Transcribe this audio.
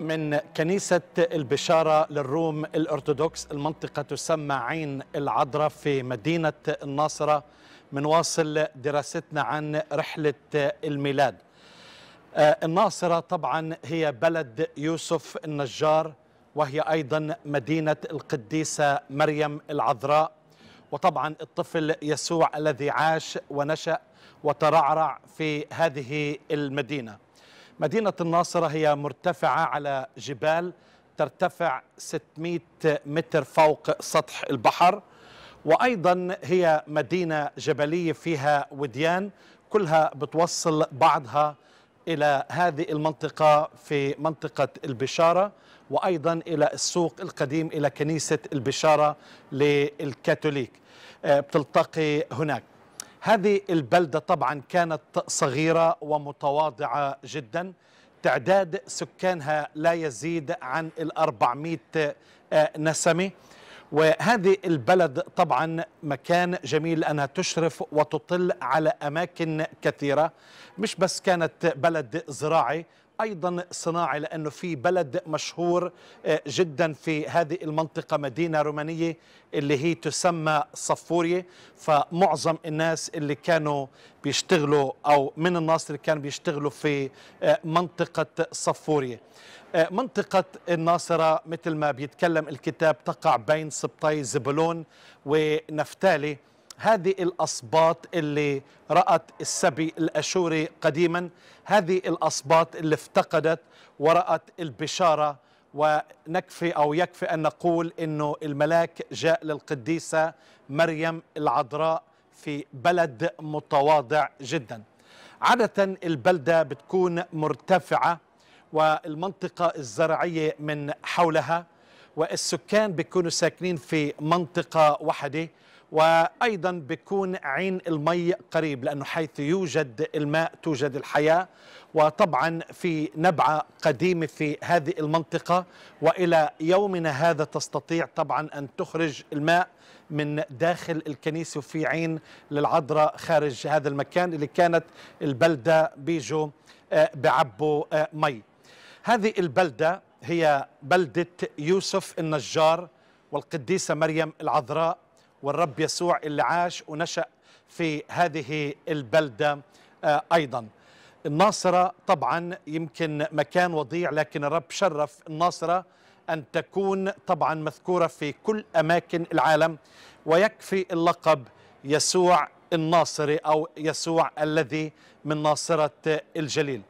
من كنيسة البشارة للروم الأرثوذكس المنطقة تسمى عين العذراء في مدينة الناصرة منواصل دراستنا عن رحلة الميلاد آه، الناصرة طبعا هي بلد يوسف النجار وهي أيضا مدينة القديسة مريم العذراء وطبعا الطفل يسوع الذي عاش ونشأ وترعرع في هذه المدينه مدينة الناصرة هي مرتفعة على جبال ترتفع 600 متر فوق سطح البحر وأيضا هي مدينة جبلية فيها وديان كلها بتوصل بعضها إلى هذه المنطقة في منطقة البشارة وأيضا إلى السوق القديم إلى كنيسة البشارة للكاثوليك آه، بتلتقي هناك هذه البلدة طبعا كانت صغيرة ومتواضعة جدا تعداد سكانها لا يزيد عن الأربعمائة آه، نسمة وهذه البلد طبعا مكان جميل لأنها تشرف وتطل على أماكن كثيرة مش بس كانت بلد زراعي أيضا صناعي لأنه في بلد مشهور آه، جدا في هذه المنطقة مدينة رومانية اللي هي تسمى صفورية فمعظم الناس اللي كانوا بيشتغلوا أو من الناس اللي كانوا بيشتغلوا في آه، منطقة صفورية آه، منطقة الناصرة مثل ما بيتكلم الكتاب تقع بين سبطي زبلون ونفتالي هذه الأصباط اللي رأت السبي الأشوري قديما هذه الأصباط اللي افتقدت ورأت البشارة ونكفي أو يكفي أن نقول أنه الملاك جاء للقديسة مريم العذراء في بلد متواضع جدا عادة البلدة بتكون مرتفعة والمنطقة الزراعية من حولها والسكان بيكونوا ساكنين في منطقة واحدة وايضا بيكون عين المي قريب لانه حيث يوجد الماء توجد الحياه وطبعا في نبعه قديمه في هذه المنطقه والى يومنا هذا تستطيع طبعا ان تخرج الماء من داخل الكنيسه وفي عين للعذراء خارج هذا المكان اللي كانت البلده بيجو آه، بعبوا آه، مي. هذه البلده هي بلده يوسف النجار والقديسه مريم العذراء والرب يسوع اللي عاش ونشأ في هذه البلدة آه، أيضا الناصرة طبعا يمكن مكان وضيع لكن الرب شرف الناصرة أن تكون طبعا مذكورة في كل أماكن العالم ويكفي اللقب يسوع الناصري أو يسوع الذي من ناصرة الجليل